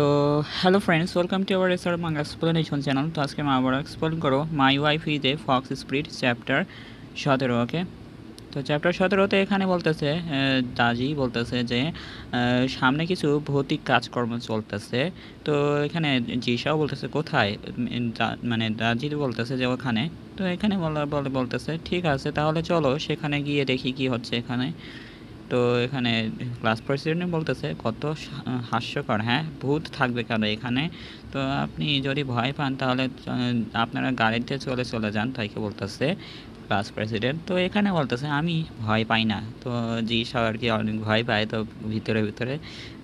তো hello friends welcome to our এসার মাং এক্সপ্লেনেশন চ্যানেল তো আজকে আমি আবার এক্সপ্লেন করো my wife is a fox spirit chapter সতেরো ওকে তো চ্যাপ্টার সতেরোতে এখানে বলতেছে দাজি বলতেছে যে সামনে কিছু ভৌতিক কাজকর্ম চলতেছে তো এখানে জিসাও বলতেছে কোথায় মানে দাজি বলতেছে যে ওখানে তো এখানে বলতেছে ঠিক আছে তাহলে চলো সেখানে গিয়ে দেখি কি হচ্ছে এখানে তো এখানে ক্লাস প্রেসিডেন্ট বলতেছে কত হাস্যকর হ্যাঁ ভূত থাকবে কেন এখানে তো আপনি যদি ভয় পান তাহলে আপনারা গাড়িতে চলে চলে যান তাইকে বলতেছে ক্লাস প্রেসিডেন্ট তো এখানে বলতেছে আমি ভয় পাই না তো জি সবার কি অনেক ভয় পায় তো ভিতরে ভিতরে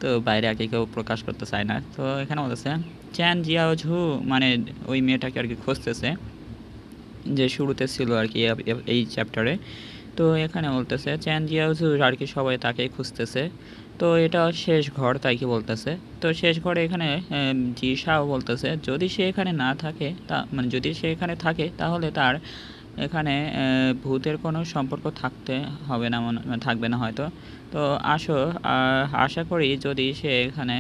তো বাইরে আর কি কেউ প্রকাশ করতে চায় না তো এখানে বলতেছে চ্যান জিয়াও ঝু মানে ওই মেয়েটাকে আর কি খুঁজতেছে যে শুরুতে ছিল আর কি এই চ্যাপ্টারে তো এখানে বলতেছে চ্যান জিয়াউজুর আর কি সবাই তাকেই খুঁজতেছে তো এটা শেষ ঘর তাই কি বলতেছে তো শেষ ঘরে এখানে জি শাহ বলতেছে যদি সে এখানে না থাকে তা মানে যদি সে এখানে থাকে তাহলে তার এখানে ভূতের কোনো সম্পর্ক থাকতে হবে না থাকবে না হয়তো তো আসো আশা করি যদি সে এখানে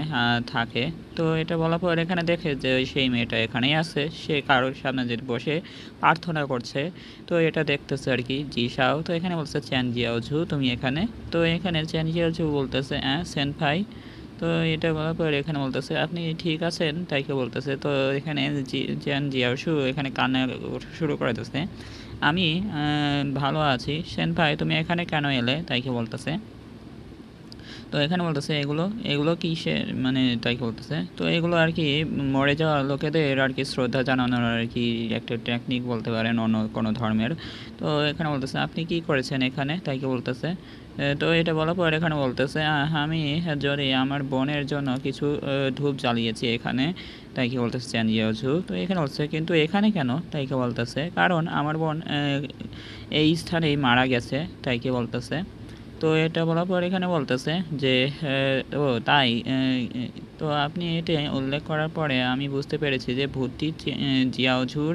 থাকে তো এটা বলার পর এখানে দেখে যে সেই মেয়েটা এখানেই আছে সে কারোর সামনে যে বসে প্রার্থনা করছে তো এটা দেখতেছে আর কি জিসাও তো এখানে বলছে চ্যান জিয়াওঝু তুমি এখানে তো এখানে চ্যান ঝু বলতেছে হ্যাঁ সেন ভাই তো এটা বলার পর এখানে বলতেছে আপনি ঠিক আছেন তাইকে বলতেছে তো এখানে জিয়াও শু এখানে কান্না শুরু করে দিতেছে আমি ভালো আছি সেন ভাই তুমি এখানে কেন এলে তাইকে বলতেছে তো এখানে বলতেছে এগুলো এগুলো কি সে মানে তাই বলতেছে তো এগুলো আর কি মরে যাওয়া লোকেদের আর কি শ্রদ্ধা জানানোর আর কি একটা টেকনিক বলতে পারেন অন্য কোনো ধর্মের তো এখানে বলতেছে আপনি কি করেছেন এখানে তাইকে বলতেছে তো এটা বলার পর এখানে বলতেছে আমি যদি আমার বোনের জন্য কিছু ধূপ জ্বালিয়েছি এখানে তাই কি বলতেছে চ্যানিয়েছু তো এখানে বলছে কিন্তু এখানে কেন তাই কি বলতেছে কারণ আমার বোন এই স্থানেই মারা গেছে তাই কি বলতেছে তো এটা বলার পর এখানে বলতেছে যে ও তাই তো আপনি এটা উল্লেখ করার পরে আমি বুঝতে পেরেছি যে ভর্তি জিয়াওঝুর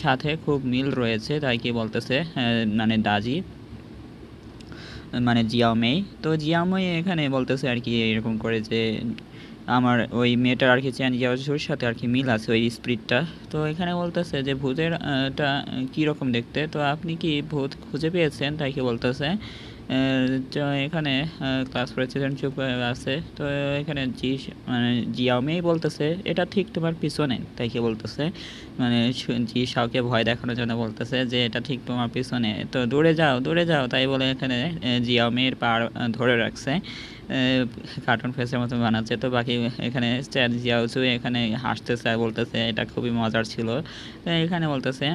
সাথে খুব মিল রয়েছে তাই কি বলতেছে মানে দাজি মানে জিয়াওমেই তো জিয়াওমেই এখানে বলতেছে আর কি এরকম করে যে আমার ওই মেয়েটার আর কি চ্যান জিয়াওঝুর সাথে আর কি মিল আছে ওই স্পিরিটটা তো এখানে বলতেছে যে ভূতেরটা কীরকম দেখতে তো আপনি কি ভূত খুঁজে পেয়েছেন তাই কি বলতেছে এখানে ক্লাস প্রেসিডেন্টশিপ আছে তো এখানে জি মানে জিয়াওমি বলতেছে এটা ঠিক তোমার পিছনে তাই কি বলতেছে মানে জি শাওকে ভয় দেখানোর জন্য বলতেছে যে এটা ঠিক তোমার পিছনে তো দূরে যাও দূরে যাও তাই বলে এখানে জিয়াওমির পাড় ধরে রাখছে কার্টুন ফেসের মতো বানাচ্ছে তো বাকি এখানে জিয়াউচু এখানে হাসতেছে বলতেছে এটা খুবই মজার ছিল এখানে বলতেছে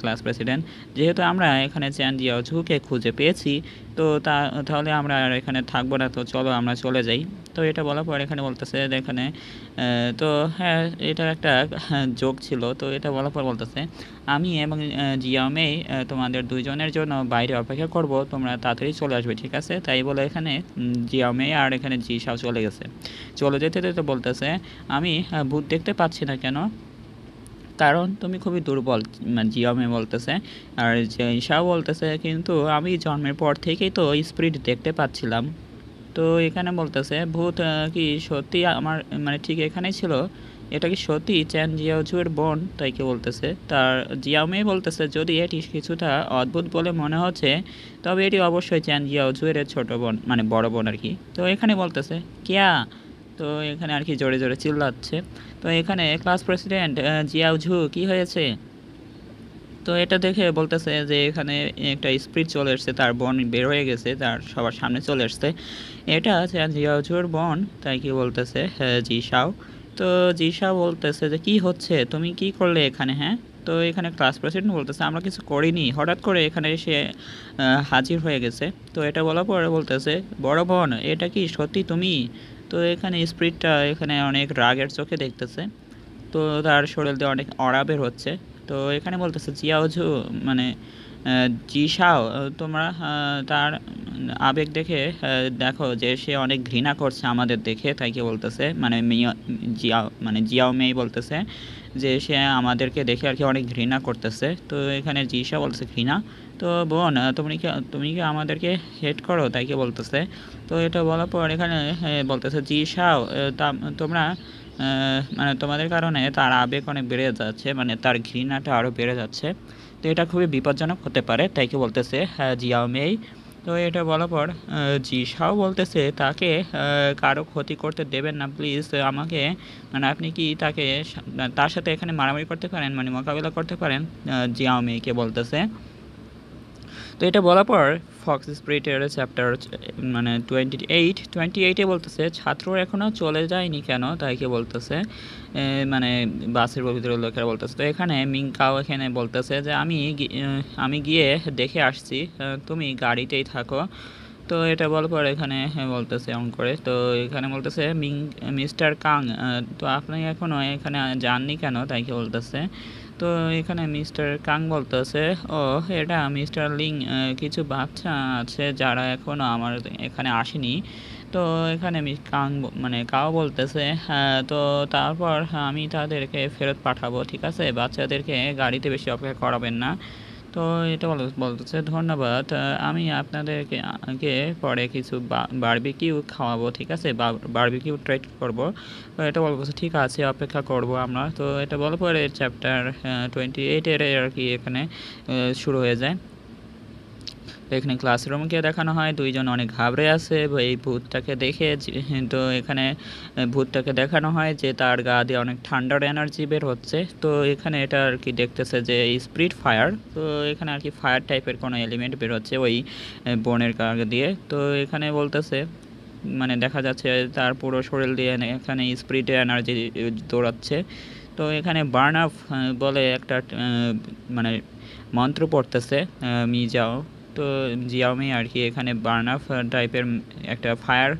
ক্লাস প্রেসিডেন্ট যেহেতু আমরা এখানে চ্যান জিয়াউচুকে খুঁজে পেয়েছি তো তা তাহলে আমরা আর এখানে থাকবো না তো চলো আমরা চলে যাই তো এটা বলার পর এখানে বলতেছে এখানে তো হ্যাঁ এটা একটা যোগ ছিল তো এটা বলার পর বলতেছে আমি এবং জিয়ামেই তোমাদের দুইজনের জন্য বাইরে অপেক্ষা করব তোমরা তাড়াতাড়ি চলে আসবে ঠিক আছে তাই বলে এখানে মেয়ে আর এখানে জি সাহ চলে গেছে চলে যেতে যেতে বলতেছে আমি ভূত দেখতে পাচ্ছি না কেন কারণ তুমি খুবই দুর্বল মানে জিয়মে বলতেছে আর ঈশাও বলতেছে কিন্তু আমি জন্মের পর থেকেই তো স্পিরিট দেখতে পাচ্ছিলাম তো এখানে বলতেছে ভূত কি সত্যি আমার মানে ঠিক এখানেই ছিল এটা কি সত্যি চ্যান জিয়াওজুয়ের বোন তাই কি বলতেছে তার জিয়াওমেই বলতেছে যদি এটি কিছুটা অদ্ভুত বলে মনে হচ্ছে তবে এটি অবশ্যই চ্যান জিয়াওজুয়ের ছোট বোন মানে বড় বোন আর কি তো এখানে বলতেছে কেয়া তো এখানে আর কি জোরে জোরে চিল্লাচ্ছে তো এখানে ক্লাস প্রেসিডেন্ট জিয়াউঝু কি হয়েছে তো এটা দেখে বলতেছে যে এখানে একটা স্পিড চলে এসছে তার বন বের হয়ে গেছে তার সবার সামনে চলে এসছে এটা আছে জিয়াউঝুর বন তাই কি বলতেছে হ্যাঁ, জি সাও তো জিসা বলতেছে যে কি হচ্ছে তুমি কি করলে এখানে হ্যাঁ তো এখানে ক্লাস প্রেসিডেন্ট বলতেছে আমরা কিছু করিনি হঠাৎ করে এখানে এসে হাজির হয়ে গেছে তো এটা বলার পরে বলতেছে বড় বোন এটা কি সত্যি তুমি তো এখানে স্পিডটা এখানে অনেক রাগের চোখে দেখতেছে তো তার শরীর দিয়ে অনেক অড়াবের হচ্ছে তো এখানে বলতেছে জিয়াওঝু মানে জিসাও তোমরা তার আবেগ দেখে দেখো যে সে অনেক ঘৃণা করছে আমাদের দেখে তাই কি বলতেছে মানে জিয়াও মানে জিয়াও মেয়ে বলতেছে যে সে আমাদেরকে দেখে আর কি অনেক ঘৃণা করতেছে তো এখানে জিসা বলতেছে ঘৃণা তো বোন তুমি কি তুমি কি আমাদেরকে হেড করো তাই কি বলতেছে তো এটা বলার পর এখানে বলতেছে জি সাও তোমরা মানে তোমাদের কারণে তার আবেগ অনেক বেড়ে যাচ্ছে মানে তার ঘৃণাটা আরও বেড়ে যাচ্ছে তো এটা খুবই বিপজ্জনক হতে পারে তাই কি বলতেছে হ্যাঁ জিয়াও মেই তো এটা বলার পর জি সাও বলতেছে তাকে কারো ক্ষতি করতে দেবেন না প্লিজ আমাকে মানে আপনি কি তাকে তার সাথে এখানে মারামারি করতে পারেন মানে মোকাবিলা করতে পারেন জিয়াও মেয়েকে বলতেছে তো এটা বলার পর ফক্স স্প্রিটের চ্যাপ্টার মানে টোয়েন্টি এইট টোয়েন্টি এইটে বলতেছে ছাত্র এখনও চলে যায়নি কেন তাইকে বলতেছে মানে বাসের ভিতরে লোকেরা বলতেছে তো এখানে মিঙ্কাও এখানে বলতেছে যে আমি আমি গিয়ে দেখে আসছি তুমি গাড়িতেই থাকো তো এটা বলার পর এখানে বলতেছে অন করে তো এখানে বলতেছে মিং মিস্টার কাং তো আপনি এখনও এখানে যাননি কেন তাইকে বলতেছে তো এখানে মিস্টার কাং বলতেছে ও এটা মিস্টার লিং কিছু বাচ্চা আছে যারা এখনও আমার এখানে আসেনি তো এখানে কাং মানে কাও বলতেছে হ্যাঁ, তো তারপর আমি তাদেরকে ফেরত পাঠাবো ঠিক আছে বাচ্চাদেরকে গাড়িতে বেশি অপেক্ষা করাবেন না তো এটা বলতেছে ধন্যবাদ আমি আপনাদেরকে পরে কিছু বারবিকিউ খাওয়াবো ঠিক আছে বারবিকিউ ট্রাই করবো এটা বলবো ঠিক আছে অপেক্ষা করব আমরা তো এটা বলার পরে চ্যাপ্টার টোয়েন্টি এইটের আর কি এখানে শুরু হয়ে যায় তো এখানে ক্লাসরুমকে দেখানো হয় দুইজন অনেক ঘাবড়ে আছে এই ভূতটাকে দেখে তো এখানে ভূতটাকে দেখানো হয় যে তার গা দিয়ে অনেক ঠান্ডার এনার্জি বের হচ্ছে তো এখানে এটা আর কি দেখতেছে যে স্প্রিট ফায়ার তো এখানে আর কি ফায়ার টাইপের কোনো এলিমেন্ট বের হচ্ছে ওই বনের কাগ দিয়ে তো এখানে বলতেছে মানে দেখা যাচ্ছে তার পুরো শরীর দিয়ে এখানে স্প্রিটে এনার্জি দৌড়াচ্ছে তো এখানে বার্ন আপ বলে একটা মানে মন্ত্র পড়তেছে মিজাও তো জিয়াওমি আর কি এখানে বার্নাফ টাইপের একটা ফায়ার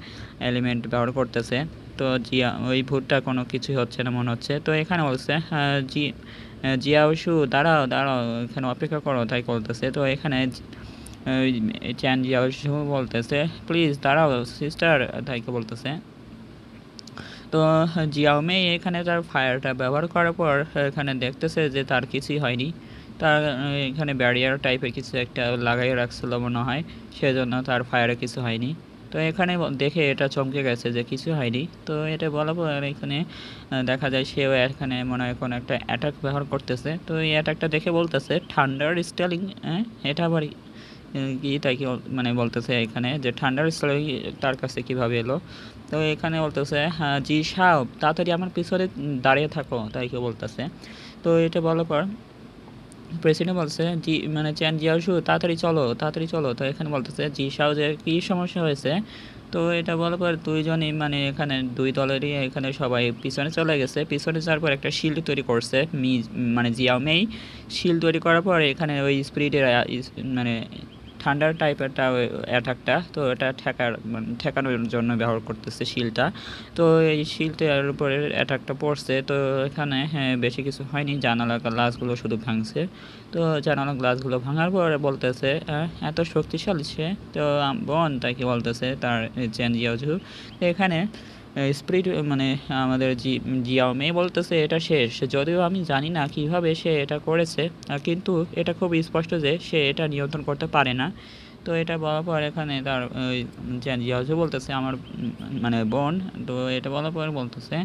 এলিমেন্ট ব্যবহার করতেছে তো জিয়া ওই ভুটটা কোনো কিছু হচ্ছে না মনে হচ্ছে তো এখানে বলছে জি জিয়াওসু দাঁড়াও দাঁড়াও এখানে অপেক্ষা করো তাই বলতেছে তো এখানে চ্যান জিয়াওসু বলতেছে প্লিজ দাঁড়াও সিস্টার তাইকে বলতেছে তো জিয়াওমে এখানে তার ফায়ারটা ব্যবহার করার পর এখানে দেখতেছে যে তার কিছুই হয়নি তার এখানে ব্যারিয়ার টাইপের কিছু একটা লাগাই রাখছিল মনে হয় সেজন্য তার ফায়ারে কিছু হয়নি তো এখানে দেখে এটা চমকে গেছে যে কিছু হয়নি তো এটা বলা আর এখানে দেখা যায় সেও এখানে মনে হয় কোনো একটা অ্যাটাক ব্যবহার করতেছে তো এই অ্যাটাকটা দেখে বলতেছে ঠান্ডার হ্যাঁ? স্টেলিং এটা আবার কি তাই কি মানে বলতেছে এখানে যে ঠান্ডার স্টেলিং তার কাছে কিভাবে এলো তো এখানে বলতেছে হ্যাঁ জি সাহ তাড়াতাড়ি আমার পিছনে দাঁড়িয়ে থাকো তাই কেউ বলতেছে তো এটা বলার পর প্রেসিডেন্ট বলছে জি মানে চ্যান জিয়াউসু তাড়াতাড়ি চলো তাড়াতাড়ি চলো তো এখানে বলতেছে জি সাউজের কী সমস্যা হয়েছে তো এটা বলার পর দুইজনই মানে এখানে দুই দলেরই এখানে সবাই পিছনে চলে গেছে পিছনে যাওয়ার পর একটা শিল্ড তৈরি করছে মি মানে জিয়াও মেই শিল্ড তৈরি করার পর এখানে ওই স্পিরিটের মানে থান্ডার টাইপেরটা অ্যাটাকটা তো এটা ঠেকার মানে ঠেকানোর জন্য ব্যবহার করতেছে শিলটা তো এই শিলটার উপরে অ্যাটাকটা পড়ছে তো এখানে হ্যাঁ বেশি কিছু হয়নি জানালা গ্লাসগুলো শুধু ভাঙছে তো জানালা গ্লাসগুলো ভাঙার পরে বলতেছে এত শক্তিশালী সে তো বোন তাকে বলতেছে তার চেঞ্জিয়াজু এখানে স্প্রিট মানে আমাদের জি জিয়াও মেয়ে বলতেছে এটা শেষ যদিও আমি জানি না কিভাবে সে এটা করেছে কিন্তু এটা খুব স্পষ্ট যে সে এটা নিয়ন্ত্রণ করতে পারে না তো এটা বলার পর এখানে তার জিয়াও বলতেছে আমার মানে বোন তো এটা বলার পর বলতেছে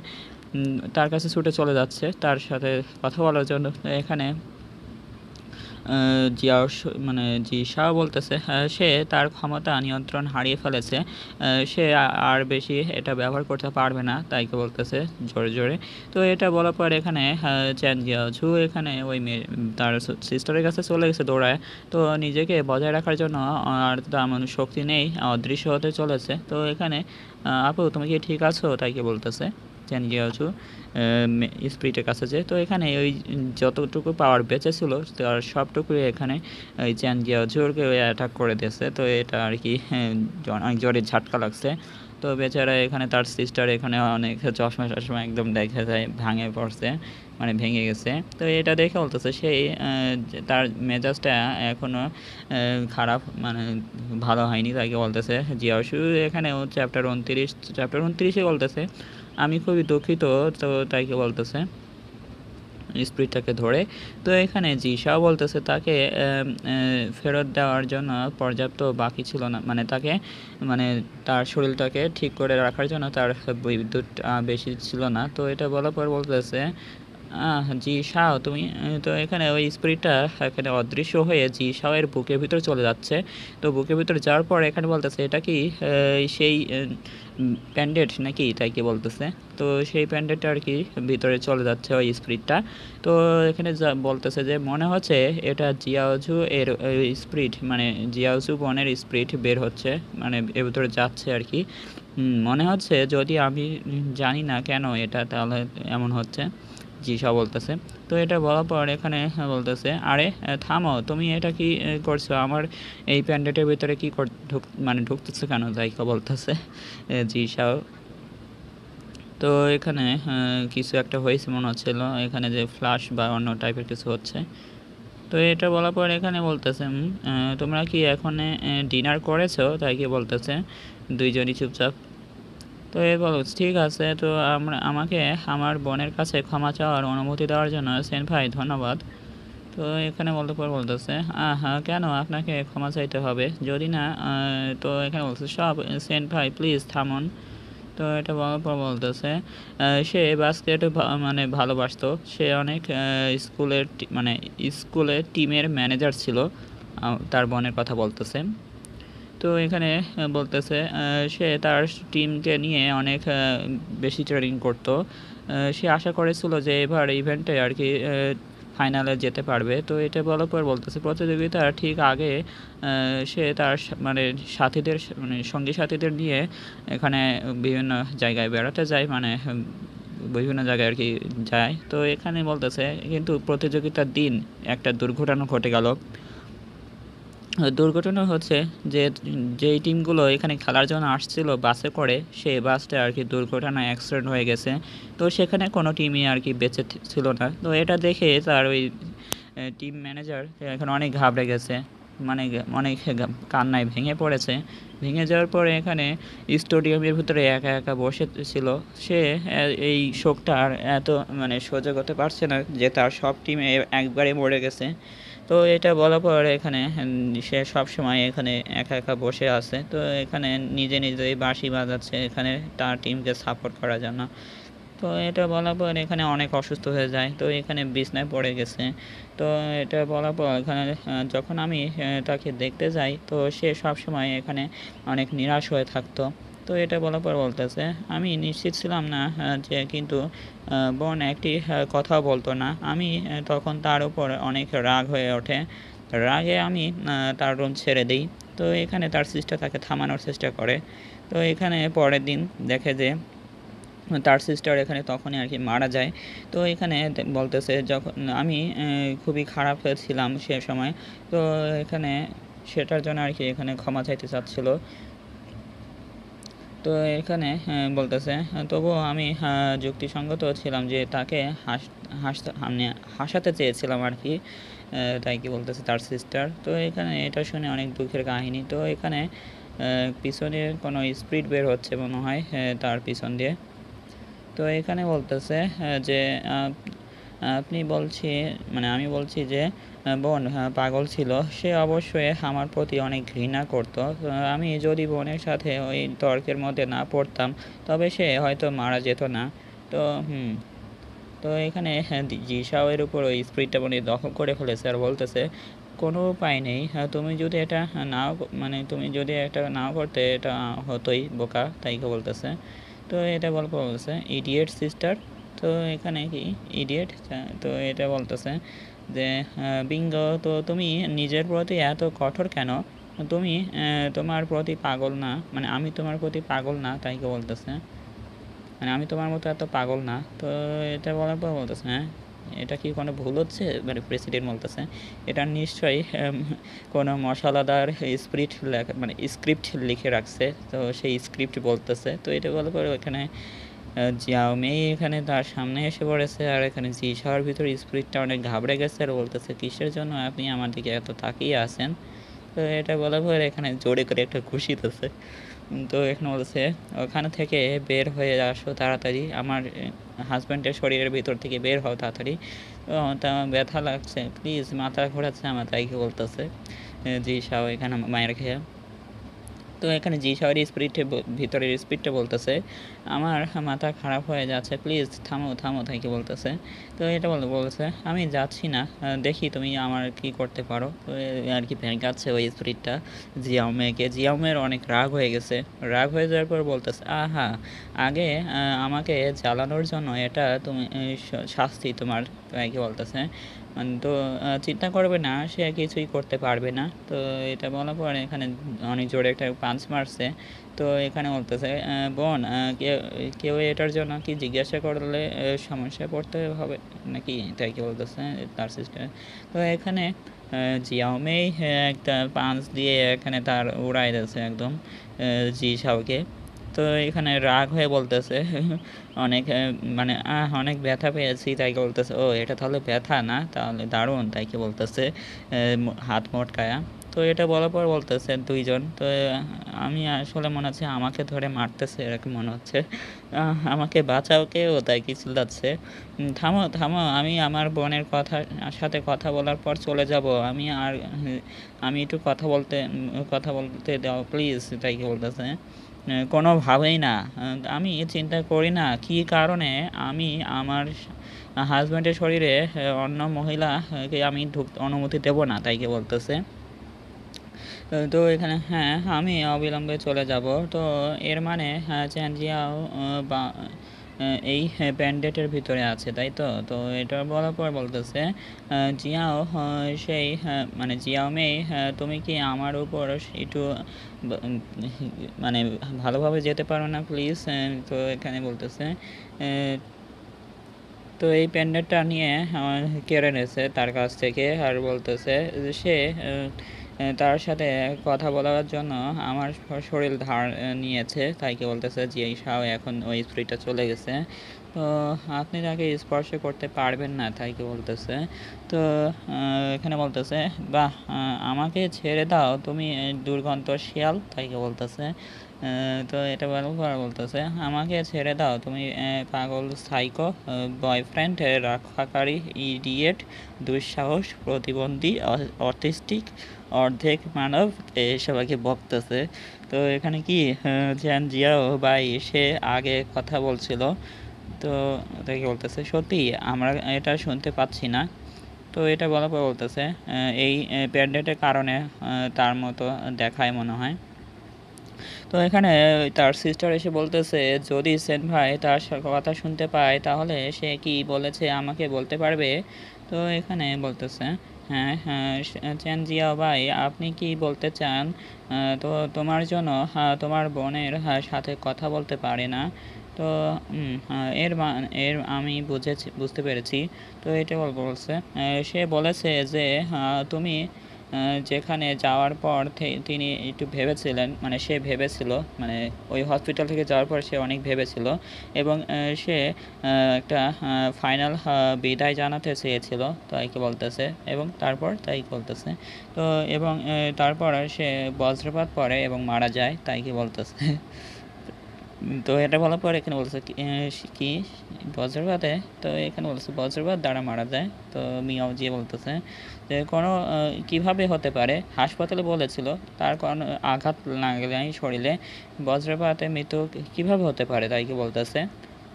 তার কাছে ছুটে চলে যাচ্ছে তার সাথে কথা বলার জন্য এখানে জিয়া মানে জি শাহ বলতেছে হ্যাঁ, সে তার ক্ষমতা নিয়ন্ত্রণ হারিয়ে ফেলেছে সে আর বেশি এটা ব্যবহার করতে পারবে না তাইকে বলতেছে জোরে জোরে তো এটা বলার পর এখানে হ্যাঁ, চ্যান ঝু এখানে ওই মেয়ে তার সিস্টারের কাছে চলে গেছে দৌড়ায় তো নিজেকে বজায় রাখার জন্য আর তেমন শক্তি নেই অদৃশ্য হতে চলেছে তো এখানে আপু তুমি কি ঠিক আছো তাইকে বলতেছে চ্যান জিয়াঝু স্প্রিটের কাছে যে তো এখানে ওই যতটুকু পাওয়ার বেঁচে ছিল তার সবটুকুই এখানে ওই গিয়া জোরকে অ্যাটাক করে দিয়েছে তো এটা আর কি হ্যাঁ, অনেক জোরে ঝাটকা লাগছে তো বেচারা এখানে তার সিস্টার এখানে অনেক চশমা চশমা একদম দেখা যায় ভাঙে পড়ছে মানে ভেঙে গেছে তো এটা দেখে বলতেছে সেই তার মেজাজটা এখনও খারাপ মানে ভালো হয়নি তাকে বলতেছে জিয়াশু এখানে চ্যাপ্টার উনত্রিশ চ্যাপ্টার উনত্রিশে বলতেছে আমি খুবই দুঃখিত তো তাই কি বলতেছে স্প্রিটটাকে ধরে তো এখানে জিশা বলতেছে তাকে ফেরত দেওয়ার জন্য পর্যাপ্ত বাকি ছিল না মানে তাকে মানে তার শরীরটাকে ঠিক করে রাখার জন্য তার বিদ্যুৎ বেশি ছিল না তো এটা বলার পর বলতেছে জি শাহ তুমি তো এখানে ওই স্প্রিটটা এখানে অদৃশ্য হয়ে জি শাহের বুকের ভিতর চলে যাচ্ছে তো বুকের ভিতর যাওয়ার পর এখানে বলতেছে এটা কি সেই প্যান্ডেট নাকি তাই কি বলতেছে তো সেই প্যান্ডেটটা আর কি ভিতরে চলে যাচ্ছে ওই স্প্রিটটা তো এখানে যা বলতেছে যে মনে হচ্ছে এটা জিয়াউজু এর স্প্রিট মানে জিয়াউজু বনের স্প্রিট বের হচ্ছে মানে এর ভিতরে যাচ্ছে আর কি মনে হচ্ছে যদি আমি জানি না কেন এটা তাহলে এমন হচ্ছে জিসা বলতেছে তো এটা বলার পর এখানে বলতেছে আরে থামো তুমি এটা কি করছো আমার এই প্যান্ডেটের ভিতরে কী ঢুক মানে ঢুকতেছে কেন জাইকা বলতেছে জিসাও তো এখানে কিছু একটা হয়েছে মনে হচ্ছিল এখানে যে ফ্লাশ বা অন্য টাইপের কিছু হচ্ছে তো এটা বলার পর এখানে বলতেছে তোমরা কি এখানে ডিনার করেছো তাই কি বলতেছে দুইজনই চুপচাপ তো এরপর ঠিক আছে তো আমরা আমাকে আমার বোনের কাছে ক্ষমা চাওয়ার অনুমতি দেওয়ার জন্য সেন ভাই ধন্যবাদ তো এখানে বলতে পর বলতেছে আহা কেন আপনাকে ক্ষমা চাইতে হবে যদি না তো এখানে বলছে সব সেন ভাই প্লিজ থামুন তো এটা বলার পর বলতেছে সে বাস্কেট মানে ভালোবাসতো সে অনেক স্কুলের মানে স্কুলের টিমের ম্যানেজার ছিল তার বোনের কথা বলতেছে তো এখানে বলতেছে সে তার টিমকে নিয়ে অনেক বেশি ট্রেনিং করত সে আশা করেছিল যে এবার ইভেন্টে আর কি ফাইনালে যেতে পারবে তো এটা বলার পর বলতেছে প্রতিযোগিতার ঠিক আগে সে তার মানে সাথীদের মানে সঙ্গী সাথীদের নিয়ে এখানে বিভিন্ন জায়গায় বেড়াতে যায় মানে বিভিন্ন জায়গায় আর কি যায় তো এখানে বলতেছে কিন্তু প্রতিযোগিতার দিন একটা দুর্ঘটনা ঘটে গেল দুর্ঘটনা হচ্ছে যে যেই টিমগুলো এখানে খেলার জন্য আসছিল বাসে করে সেই বাসটা আর কি দুর্ঘটনায় অ্যাক্সিডেন্ট হয়ে গেছে তো সেখানে কোনো টিমই আর কি বেঁচে ছিল না তো এটা দেখে তার ওই টিম ম্যানেজার এখানে অনেক ঘাবড়ে গেছে মানে অনেক কান্নায় ভেঙে পড়েছে ভেঙে যাওয়ার পরে এখানে স্টেডিয়ামের ভিতরে একা একা বসে ছিল সে এই শোকটা আর এত মানে সহ্য করতে পারছে না যে তার সব টিমে একবারে মরে গেছে তো এটা বলার পর এখানে হ্যাঁ, সে সবসময় এখানে একা একা বসে আছে তো এখানে নিজে নিজেই বাঁশি বাজাচ্ছে এখানে তার টিমকে সাপোর্ট করার জন্য তো এটা বলার পর এখানে অনেক অসুস্থ হয়ে যায় তো এখানে বিছনায় পড়ে গেছে তো এটা বলার পর এখানে যখন আমি তাকে দেখতে যাই তো সে সবসময় এখানে অনেক নিরাশ হয়ে থাকতো তো এটা বলার পর বলতেছে আমি নিশ্চিত ছিলাম না যে কিন্তু বোন একটি কথা বলতো না আমি তখন তার উপর অনেক রাগ হয়ে ওঠে রাগে আমি তার রুম ছেড়ে দিই তো এখানে তার সিস্টার তাকে থামানোর চেষ্টা করে তো এখানে পরের দিন দেখে যে তার সিস্টার এখানে তখনই আর কি মারা যায় তো এখানে বলতেছে যখন আমি খুবই খারাপ ছিলাম সে সময় তো এখানে সেটার জন্য আর কি এখানে ক্ষমা চাইতে চাচ্ছিলো তো এখানে হ্যাঁ, বলতেছে তবুও আমি যুক্তিসঙ্গত ছিলাম যে তাকে হাস হাসতে মানে হাসাতে চেয়েছিলাম আর কি তাই কি বলতেছে তার সিস্টার তো এখানে এটা শুনে অনেক দুঃখের কাহিনী তো এখানে পিছনের কোনো স্পিড বের হচ্ছে মনে হয় তার পিছন দিয়ে তো এখানে বলতেছে যে আপনি বলছি মানে আমি বলছি যে বোন হ্যাঁ, পাগল ছিল সে অবশ্যই আমার প্রতি অনেক ঘৃণা করত আমি যদি বোনের সাথে ওই তর্কের মধ্যে না পড়তাম তবে সে হয়তো মারা যেত না তো হুম তো এখানে হ্যাঁ, জিসাও এর উপর ওই স্প্রিটটা মানে দখল করে ফেলেছে আর বলতেছে কোনো উপায় নেই হ্যাঁ, তুমি যদি এটা নাও মানে তুমি যদি এটা নাও করতে এটা হতোই বোকা তাইকে বলতেছে তো এটা বলবো বলতেছে ইডিয়েট সিস্টার তো এখানে কি ইডিয়েট তো এটা বলতেছে যে বিঙ্গ তো তুমি নিজের প্রতি এত কঠোর কেন তুমি তোমার প্রতি পাগল না মানে আমি তোমার প্রতি পাগল না তাই কে বলতেছে মানে আমি তোমার মতো এত পাগল না তো এটা বলার পর বলতেছে হ্যাঁ এটা কি কোনো ভুল হচ্ছে মানে প্রেসিডেন্ট বলতেছে এটা নিশ্চয়ই কোনো মশলাদার স্ক্রিপ্ট লেখা মানে স্ক্রিপ্ট লিখে রাখছে তো সেই স্ক্রিপ্ট বলতেছে তো এটা বলার পর ওখানে জিয়াওমি এখানে তার সামনে এসে পড়েছে আর এখানে জি জিসাওয়ার ভিতরে স্পিরিটটা অনেক ঘাবড়ে গেছে আর বলতেছে কিসের জন্য আপনি আমার দিকে এত তাকিয়ে আছেন তো এটা বলা পর এখানে জোরে করে একটা ঘুষিতেছে তো এখানে বলছে ওখানে থেকে বের হয়ে আসো তাড়াতাড়ি আমার হাজব্যান্ডের শরীরের ভিতর থেকে বের হও তাড়াতাড়ি তা ব্যথা লাগছে প্লিজ মাথা ঘোরাচ্ছে আমার তাইকে বলতেছে জি সাও এখানে মায়ের খেয়ে তো এখানে জি শাওয়ের স্পিডে ভিতরের স্পিডটা বলতেছে আমার মাথা খারাপ হয়ে যাচ্ছে প্লিজ থামো থামো থেকে বলতেছে তো এটা বলতে বলছে আমি যাচ্ছি না দেখি তুমি আমার কি করতে পারো তো আর কি ভেঙাচ্ছে ওই স্পিডটা জিয়াউমেকে জিয়াউমের অনেক রাগ হয়ে গেছে রাগ হয়ে যাওয়ার পর বলতেছে আহা আগে আমাকে জ্বালানোর জন্য এটা তুমি শাস্তি তোমার কি বলতেছে তো চিন্তা করবে না সে কিছুই করতে পারবে না তো এটা বলার পরে এখানে অনেক জোরে একটা পাঞ্চ মারছে তো এখানে বলতেছে বোন কেউ এটার জন্য কি জিজ্ঞাসা করলে সমস্যায় পড়তে হবে নাকি তাই কি বলতেছে তার সিস্টেম তো এখানে জিয়াওমেই একটা পাঞ্চ দিয়ে এখানে তার উড়াই দিয়েছে একদম জি সাউকে তো এখানে রাগ হয়ে বলতেছে অনেক মানে অনেক ব্যথা পেয়েছি তাইকে বলতেছে ও এটা তাহলে ব্যথা না তাহলে দারুণ তাইকে বলতেছে হাত মোটকায়া তো এটা বলার পর বলতেছে দুইজন তো আমি আসলে মনে হচ্ছে আমাকে ধরে মারতেছে এরকম মনে হচ্ছে আমাকে বাঁচাও কেউ তাই কি চিল্লাচ্ছে থামো থামো আমি আমার বোনের কথা সাথে কথা বলার পর চলে যাব আমি আর আমি একটু কথা বলতে কথা বলতে দাও প্লিজ তাই কি বলতেছে কোনোভাবেই না আমি চিন্তা করি না কি কারণে আমি আমার হাজব্যান্ডের শরীরে অন্য মহিলাকে আমি ঢুক অনুমতি দেব না তাইকে বলতেছে তো এখানে হ্যাঁ আমি অবিলম্বে চলে যাব তো এর মানে হ্যাঁ চ্যানজিয়াও বা এই প্যান্ডেটের ভিতরে আছে তাই তো তো এটা বলার পর বলতেছে জিয়াও সেই হ্যাঁ, মানে জিয়াও মেয়ে হ্যাঁ, তুমি কি আমার উপর একটু মানে ভালোভাবে যেতে পারো না প্লিজ তো এখানে বলতেছে তো এই প্যান্ডেটটা নিয়ে কেড়ে নেছে তার কাছ থেকে আর বলতেছে সে তার সাথে কথা বলার জন্য আমার শরীর ধার নিয়েছে তাইকে বলতেছে যে এই সাও এখন ওই স্ত্রীটা চলে গেছে তো আপনি তাকে স্পর্শ করতে পারবেন না তাইকে বলতেছে তো এখানে বলতেছে বাহ আমাকে ছেড়ে দাও তুমি দুর্গন্ধ শিয়াল তাইকে বলতেছে তো এটা বলো পর বলতেছে আমাকে ছেড়ে দাও তুমি পাগল সাইকো বয়ফ্রেন্ড রক্ষাকারী ইডিয়েট দুঃসাহস প্রতিবন্ধী অটিস্টিক অর্ধেক মানব সবাইকে বকতেছে তো এখানে কি জ্যান জিয়াও ভাই সে আগে কথা বলছিল তো দেখে বলতেছে সত্যি আমরা এটা শুনতে পাচ্ছি না তো এটা বলার পর বলতেছে এই প্যান্ডেটের কারণে তার মতো দেখায় মনে হয় তো এখানে তার সিস্টার এসে বলতেছে যদি সেন ভাই তার কথা শুনতে পায় তাহলে সে কি বলেছে আমাকে বলতে পারবে তো এখানে বলতেছে হ্যাঁ হ্যাঁ ভাই আপনি কি বলতে চান তো তোমার জন্য তোমার বোনের সাথে কথা বলতে পারে না তো এর এর আমি বুঝেছি বুঝতে পেরেছি তো এটা বলছে সে বলেছে যে তুমি যেখানে যাওয়ার পর তিনি একটু ভেবেছিলেন মানে সে ভেবেছিল মানে ওই হসপিটাল থেকে যাওয়ার পর সে অনেক ভেবেছিল এবং সে একটা ফাইনাল বিদায় জানাতে চেয়েছিল তাইকে বলতেছে এবং তারপর তাই বলতেছে তো এবং তারপর সে বজ্রপাত পড়ে এবং মারা যায় তাইকে বলতেছে তো এটা বলার পর এখানে বলছে কি বজ্রপাতে তো এখানে বলছে বজ্রপাত দ্বারা মারা যায় তো মিয়াও জিয়ে বলতেছে যে কোনো কীভাবে হতে পারে হাসপাতালে বলেছিল তার কোনো আঘাত লাগলেই শরীরে বজ্রপাতে মৃত্যু কীভাবে হতে পারে তাই কি বলতেছে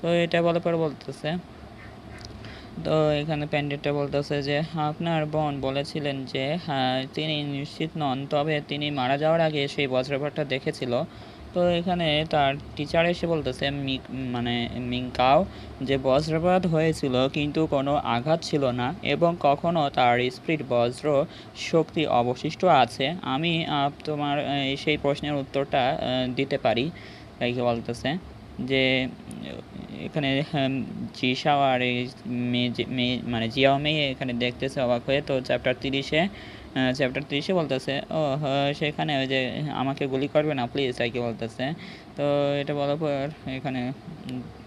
তো এটা বলার পর বলতেছে তো এখানে প্যান্ডেটটা বলতেছে যে আপনার বোন বলেছিলেন যে হ্যাঁ, তিনি নিশ্চিত নন তবে তিনি মারা যাওয়ার আগে সেই বজ্রপাতটা দেখেছিল তো এখানে তার টিচার এসে বলতেছে মানে মিঙ্কাও যে বজ্রপাত হয়েছিল কিন্তু কোনো আঘাত ছিল না এবং কখনো তার স্প্রিট বজ্র শক্তি অবশিষ্ট আছে আমি তোমার সেই প্রশ্নের উত্তরটা দিতে পারি তাই কি বলতেছে যে এখানে হ্যাঁ, জিসাও আর এই মানে জিয়াও মেয়ে এখানে দেখতেছে অবাক হয়ে তো চ্যাপ্টার তিরিশে চ্যাপ্টার তিরিশে বলতেছে ও সেখানে ওই যে আমাকে গুলি করবে না প্লিজ তাই কি বলতেছে তো এটা বলার পর এখানে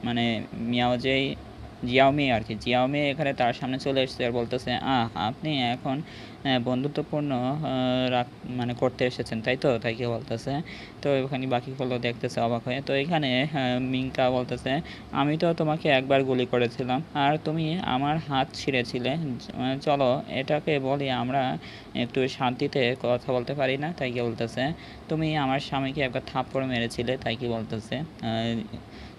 মানে মিয়াও যেই জিয়াওমি আর কি জিয়াওমি এখানে তার সামনে চলে এসছে আর বলতেছে আহ আপনি এখন বন্ধুত্বপূর্ণ মানে করতে এসেছেন তাই তো তাই কি বলতেছে তো ওখানে বাকি ফলো দেখতেছে অবাক হয়ে তো এখানে মিঙ্কা বলতেছে আমি তো তোমাকে একবার গুলি করেছিলাম আর তুমি আমার হাত ছিঁড়েছিলে মানে চলো এটাকে বলি আমরা একটু শান্তিতে কথা বলতে পারি না তাই কি বলতেছে তুমি আমার স্বামীকে একবার থাপ্পড় মেরেছিলে তাই কি বলতেছে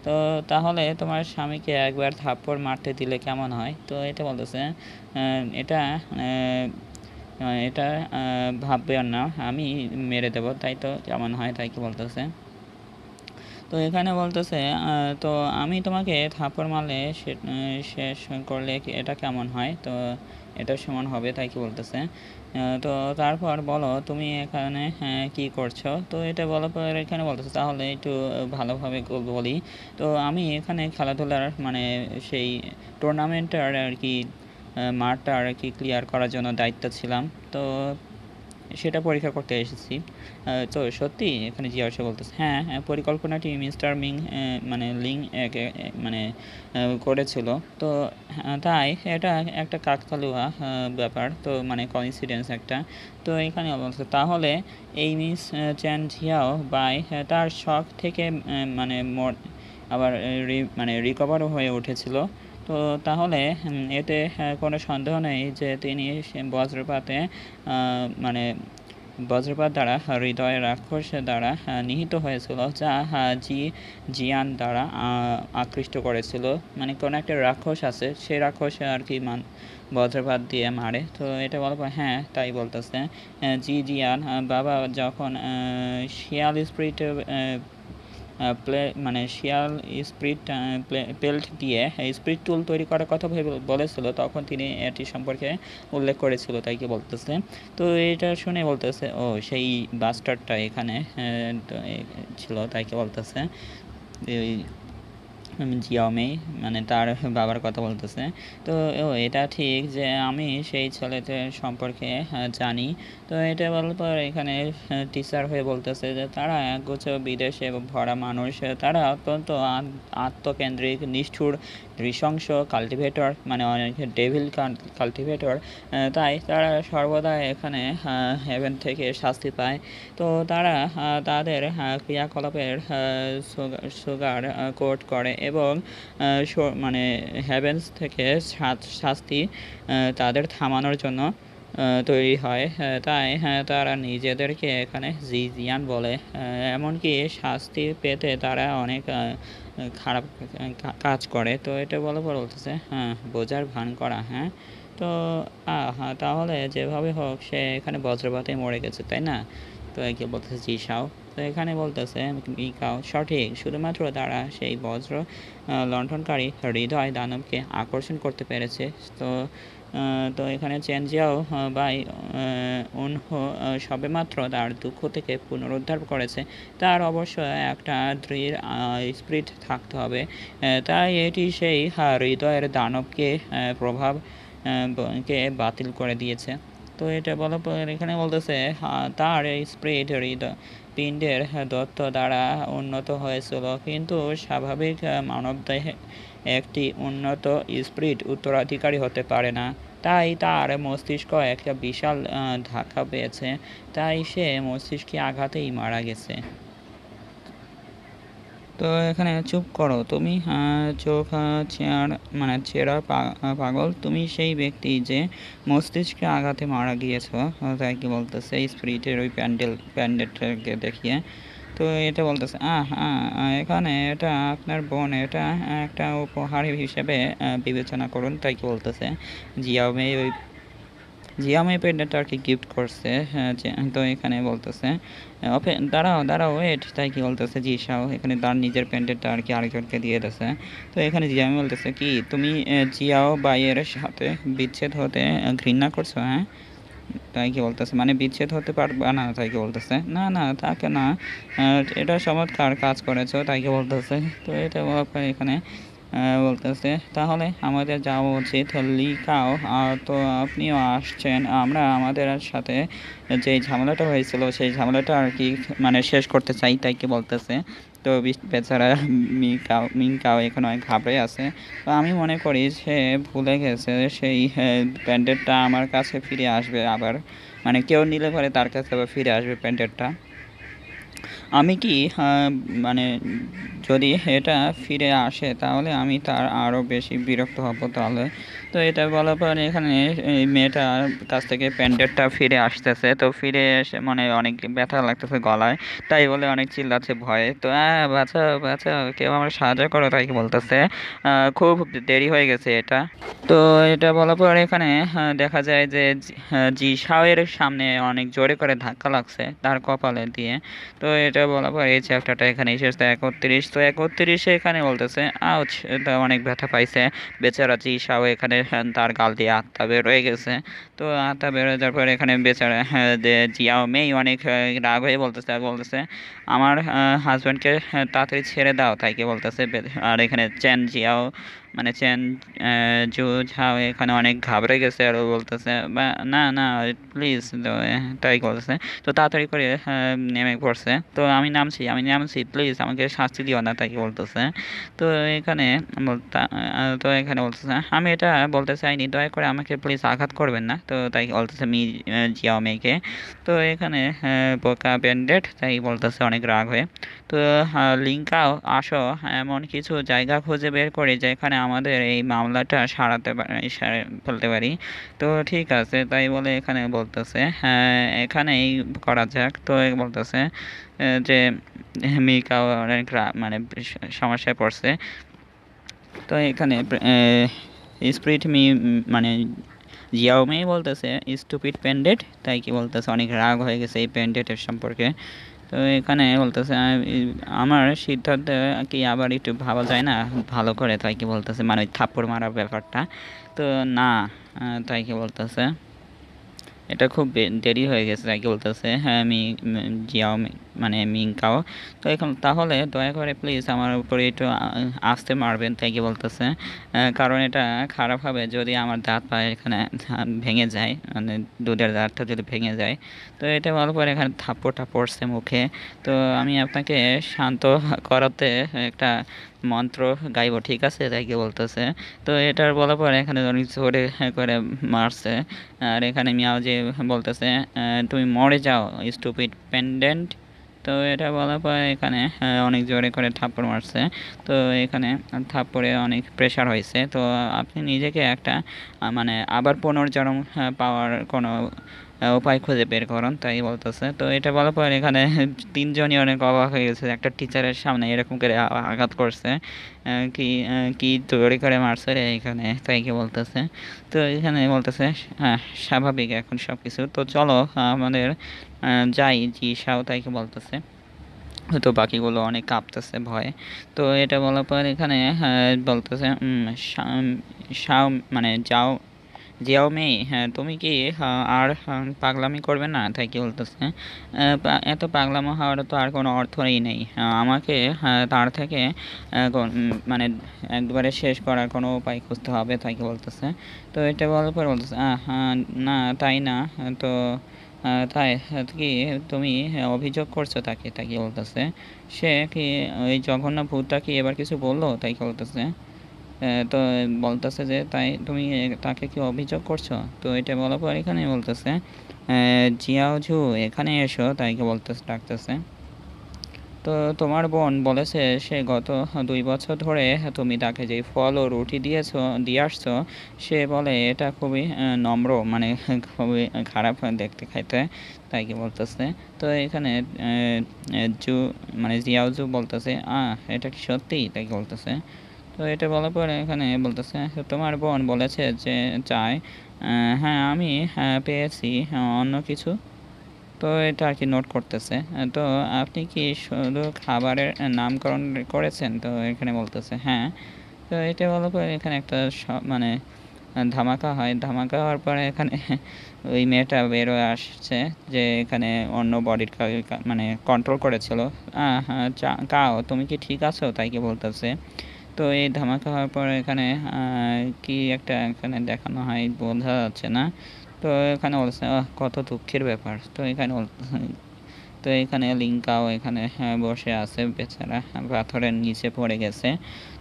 তো তাহলে তোমার স্বামীকে একবার থাপ্পড় মারতে দিলে কেমন হয় তো এটা বলতেছে এটা এটা ভাববে আর না আমি মেরে দেবো তাই তো কেমন হয় তাই কি বলতেছে তো এখানে বলতেছে তো আমি তোমাকে থাপড় মারলে শেষ করলে এটা কেমন হয় তো এটা সমান হবে তাই কি বলতেছে হ্যাঁ, তো তারপর বলো তুমি এখানে হ্যাঁ, কি করছো তো এটা বলার পর এখানে বলতেছে তাহলে একটু ভালোভাবে বলি তো আমি এখানে খেলাধুলার মানে সেই টুর্নামেন্টটার আর কি মাঠটা আর কি ক্লিয়ার করার জন্য দায়িত্ব ছিলাম তো সেটা পরীক্ষা করতে এসেছি তো সত্যি এখানে জিয়া সে বলতেছে হ্যাঁ, হ্যাঁ পরিকল্পনাটি মিস্টার মিং মানে লিং মানে করেছিল তো হ্যাঁ, তাই এটা একটা কাকতালুয়া ব্যাপার তো মানে কনসিডেন্স একটা তো এখানে বলছে তাহলে এই মিস চ্যান জিয়াও বাই তার শখ থেকে মানে আবার মানে রিকভারও হয়ে উঠেছিল তো তাহলে এতে হ্যাঁ, কোনো সন্দেহ নেই যে তিনি বজ্রপাতে মানে বজ্রপাত দ্বারা হৃদয় রাক্ষস দ্বারা হ্যাঁ, নিহিত হয়েছিল যা হ্যাঁ, জি জিয়ান দ্বারা আকৃষ্ট করেছিল মানে কোনো একটা রাক্ষস আছে সেই রাক্ষস আর কি মান বজ্রপাত দিয়ে মারে তো এটা বলবো হ্যাঁ তাই বলতেছে জি জিয়ান বাবা যখন শিয়াল স্প্রিট প্লে মানে শিয়াল স্প্রিট পেল্ট দিয়ে হ্যাঁ, স্প্রিট টুল তৈরি করার কথা বলেছিল তখন তিনি এটি সম্পর্কে উল্লেখ করেছিল তাই কি বলতেছে তো এটা শুনে বলতেছে ও সেই বাস্টারটা এখানে ছিল তাই কি বলতেছে জিয়াওমি মানে তার বাবার কথা বলতেছে তো ও এটা ঠিক যে আমি সেই ছেলেদের সম্পর্কে জানি তো এটা বলার পর এখানে টিচার হয়ে বলতেছে যে তারা একগুচ্ছ বিদেশে ভরা মানুষ তারা অত্যন্ত আত্মকেন্দ্রিক নিষ্ঠুর নৃশংস কাল্টিভেটর মানে অনেক ডেভিল কাল্টিভেটর তাই তারা সর্বদা এখানে হেভেন থেকে শাস্তি পায় তো তারা তাদের ক্রিয়াকলাপের সুগার কোট করে এবং মানে হেভেন্স থেকে শাস্তি তাদের থামানোর জন্য তৈরি হয় তাই তারা নিজেদেরকে এখানে জিজিয়ান বলে এমনকি শাস্তি পেতে তারা অনেক খারাপ কাজ করে তো এটা বলে বলতেছে হ্যাঁ বোঝার ভান করা হ্যাঁ তো হ্যাঁ তাহলে যেভাবে হোক সে এখানে বজ্রপাতে মরে গেছে তাই না তো একে বলতেছে জিসাও তো এখানে বলতেছে মিকাও সঠিক শুধুমাত্র তারা সেই বজ্র লণ্ঠনকারী হৃদয় দানবকে আকর্ষণ করতে পেরেছে তো তো এখানে চেঞ্জিয়াও বাই অনহ সবেমাত্র তার দুঃখ থেকে পুনরুদ্ধার করেছে তার অবশ্য একটা দৃঢ় স্প্রিট থাকতে হবে তাই এটি সেই হৃদয়ের দানবকে প্রভাব কে বাতিল করে দিয়েছে তো এটা বলার পর এখানে বলতেছে তার এই হৃদয় পিণ্ডের দত্ত দ্বারা উন্নত হয়েছিল কিন্তু স্বাভাবিক মানবদেহে একটি উন্নত স্পিরিট উত্তরাধিকারী হতে পারে না তাই তার মস্তিষ্ক একটা বিশাল ধাক্কা পেয়েছে তাই সে মস্তিষ্কে আঘাতেই মারা গেছে তো এখানে চুপ করো তুমি চোখ চেয়ার মানে চেরা পাগল তুমি সেই ব্যক্তি যে মস্তিষ্কে আঘাতে মারা গিয়েছ তাই কি বলতেছে স্প্রিটের ওই প্যান্ডেল প্যান্ডেলটাকে দেখিয়ে তো এটা বলতেছে আহ এখানে এটা আপনার বোন এটা একটা উপহার হিসেবে বিবেচনা করুন তাই কি বলতেছে জিয়াও মেয়ে ওই জিয়ামি পেডটা আর কি গিফট করছে হ্যাঁ তো এখানে বলতেছে দাঁড়াও দাঁড়াও ওয়েট তাই কি বলতেছে জি শাহ এখানে তার নিজের প্যান্টেরটা আর কি আরেকজনকে দিয়ে দেছে তো এখানে জিয়ামি বলতেছে কি তুমি জিয়াও বাইয়ের সাথে বিচ্ছেদ হতে ঘৃণা করছো হ্যাঁ তাই কি বলতেছে মানে বিচ্ছেদ হতে পারবে না তাই কি বলতেছে না না তাকে না এটা চমৎকার কাজ করেছো তাই কি বলতেছে তো এটা এখানে বলতেছে তাহলে আমাদের যাওয়া উচিত লিখাও আর তো আপনিও আসছেন আমরা আমাদের সাথে যে ঝামেলাটা হয়েছিল সেই ঝামেলাটা আর কি মানে শেষ করতে চাই তাই কি বলতেছে তো বেচারা মিকাও মিঙ্কাও এখন অনেক ঘাবড়ে আছে তো আমি মনে করি সে ভুলে গেছে সেই প্যান্ডেটটা হ্যাঁ, আমার কাছে ফিরে আসবে আবার মানে কেউ নিলে পরে তার কাছে আবার ফিরে আসবে প্যান্ডেটটা আমি কি হ্যাঁ, মানে যদি এটা ফিরে আসে তাহলে আমি তার আরও বেশি বিরক্ত হব তাহলে তো এটা বলার পর এখানে এই মেয়েটার কাছ থেকে প্যান্ডেটটা ফিরে আসতেছে তো ফিরে এসে মানে অনেক ব্যথা লাগতেছে গলায় তাই বলে অনেক চিল্লাচ্ছে ভয়ে তো হ্যাঁ বাচ্চা বাচ্চা কেউ আমার সাহায্য করো তাই বলতেছে খুব দেরি হয়ে গেছে এটা তো এটা বলার পর এখানে দেখা যায় যে জি শাওয়ের সামনে অনেক জোরে করে ধাক্কা লাগছে তার কপালে দিয়ে তো এটা বলার পর এই চ্যাপ্টারটা এখানে এসেছে একত্রিশ তো একত্রিশে এখানে বলতেছে আউচ অনেক ব্যথা পাইছে বেচারা জি সাও এখানে হ্যাঁ, তার গাল দিয়ে আত্মা বেরোয় গেছে তো আত্মা বেরোয় যাওয়ার পর এখানে বেচারা হ্যাঁ, জিয়াও মেয়ে অনেক রাগ হয়ে বলতেছে বলতেছে আমার হাজব্যান্ডকে তাড়াতাড়ি ছেড়ে দাও তাইকে বলতেছে আর এখানে চেন জিয়াও মানে চেন জু ঝাও এখানে অনেক ঘাবড়ে গেছে আর বলতেছে বা না না প্লিজ তাই বলতেছে তো তাড়াতাড়ি করে নেমে পড়ছে তো আমি নামছি আমি নামছি প্লিজ আমাকে শাস্তি দিও না তাইকে বলতেছে তো এখানে তো এখানে বলতেছে আমি এটা বলতে চাইনি দয়া করে আমাকে প্লিজ আঘাত করবেন না তো তাই বলতেছে মি জিয়াও মেয়েকে তো এখানে বোকা ব্যান্ডেড তাই বলতেছে অনেক অনেক রাগ হয়ে তো লিঙ্কাও আসো এমন কিছু জায়গা খুঁজে বের করি যেখানে আমাদের এই মামলাটা সারাতে পারি ফেলতে পারি তো ঠিক আছে তাই বলে এখানে বলতেছে হ্যাঁ, এখানেই করা যাক তো বলতেছে যে মিকাও অনেক মানে সমস্যায় পড়ছে তো এখানে স্প্রিট মি মানে জিয়াও মেয়ে বলতেছে স্টুপিড প্যান্ডেট তাই কি বলতেছে অনেক রাগ হয়ে গেছে এই প্যান্ডেটের সম্পর্কে তো এখানে বলতেছে আমার সিদ্ধান্ত কি আবার একটু ভাবা যায় না ভালো করে তাই কি বলতেছে মানে থাপ্পড় মারার ব্যাপারটা তো না তাই কি বলতেছে এটা খুব দেরি হয়ে গেছে তাই কি বলতেছে হ্যাঁ আমি জিয়াও মানে মিঙ্কাও তো এখন তাহলে দয়া করে প্লিজ আমার উপরে একটু আসতে মারবেন তাই কি বলতেছে কারণ এটা খারাপ হবে যদি আমার দাঁত পায়ে এখানে ভেঙে যায় মানে দুধের দাঁতটা যদি ভেঙে যায় তো এটা ভালো পরে এখানে থাপ্পড়টা পড়ছে মুখে তো আমি আপনাকে শান্ত করাতে একটা মন্ত্র গাইব ঠিক আছে তাই কি বলতেছে তো এটার বলার পরে এখানে অনেক জোরে করে মারছে আর এখানে মিয়াও যে বলতেছে তুমি মরে যাও স্টুপিড পেন্ডেন্ট তো এটা বলার পর এখানে অনেক জোরে করে থাপ্পড় মারছে তো এখানে থাপ্পড়ে অনেক প্রেশার হয়েছে তো আপনি নিজেকে একটা মানে আবার পুনর্জন্ম পাওয়ার কোনো উপায় খুঁজে বের করুন তাই বলতেছে তো এটা বলার পর এখানে তিনজনই অনেক অবাক হয়ে গেছে একটা টিচারের সামনে এরকম করে আঘাত করছে কি কি তৈরি করে মারছে রে এখানে তাই কি বলতেছে তো এখানে বলতেছে হ্যাঁ স্বাভাবিক এখন সব কিছু তো চলো আমাদের যাই জি সাও তাইকে বলতেছে তো বাকিগুলো অনেক কাঁপতেছে ভয়ে তো এটা বলার পর এখানে হ্যাঁ, বলতেছে শাও মানে যাও জিয়াও মেয়ে হ্যাঁ তুমি কি আর পাগলামি করবে না তাই কি বলতেছে এত পাগলামো হওয়ার তো আর কোনো অর্থই নেই আমাকে তার থেকে মানে একবারে শেষ করার কোনো উপায় খুঁজতে হবে তাই কি বলতেছে তো এটা বলার পর বলতেছে না তাই না তো তাই কি তুমি অভিযোগ করছো তাকে তাই কি বলতেছে সে কি ওই জঘন্য ভূতটা কি এবার কিছু বললো তাই কি বলতেছে তো বলতেছে যে তাই তুমি তাকে কি অভিযোগ করছো তো এটা বলার পর এখানে বলতেছে জিয়াওঝু এখানে এসো তাইকে বলতেছে ডাকতেছে তো তোমার বোন বলেছে সে গত দুই বছর ধরে তুমি তাকে যে ফল ও রুটি দিয়েছ দিয়ে আসছো সে বলে এটা খুবই নম্র মানে খুবই খারাপ দেখতে খাইতে তাই কি বলতেছে তো এখানে জু মানে জু বলতেছে আহ এটা কি সত্যি তাই কি বলতেছে তো এটা বলার পরে এখানে বলতেছে তোমার বোন বলেছে যে চাই হ্যাঁ আমি হ্যাঁ, পেয়েছি হ্যাঁ, অন্য কিছু তো এটা আর কি নোট করতেছে তো আপনি কি শুধু খাবারের নামকরণ করেছেন তো এখানে বলতেছে হ্যাঁ তো এটা বলার পরে এখানে একটা মানে ধামাকা হয় ধামাকা হওয়ার পরে এখানে ওই মেয়েটা বেরোয় আসছে যে এখানে অন্য বডির মানে কন্ট্রোল করেছিল হ্যাঁ কাও তুমি কি ঠিক আছো তাই কি বলতেছে তো এই ধামাকা হওয়ার পর এখানে কি একটা এখানে দেখানো হয় বোঝা যাচ্ছে না তো এখানে কত দুঃখের ব্যাপার তো এখানে তো এখানে লিঙ্কাও এখানে হ্যাঁ, বসে আছে বেচারা পাথরের নিচে পড়ে গেছে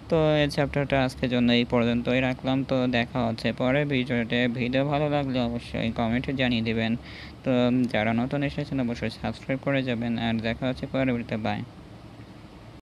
তো এই চ্যাপ্টারটা আজকের জন্য এই পর্যন্তই রাখলাম তো দেখা হচ্ছে পরে ভিডিওতে ভিডিও ভালো লাগলে অবশ্যই কমেন্টে জানিয়ে দেবেন তো যারা নতুন এসেছেন অবশ্যই সাবস্ক্রাইব করে যাবেন আর দেখা হচ্ছে পরে বাই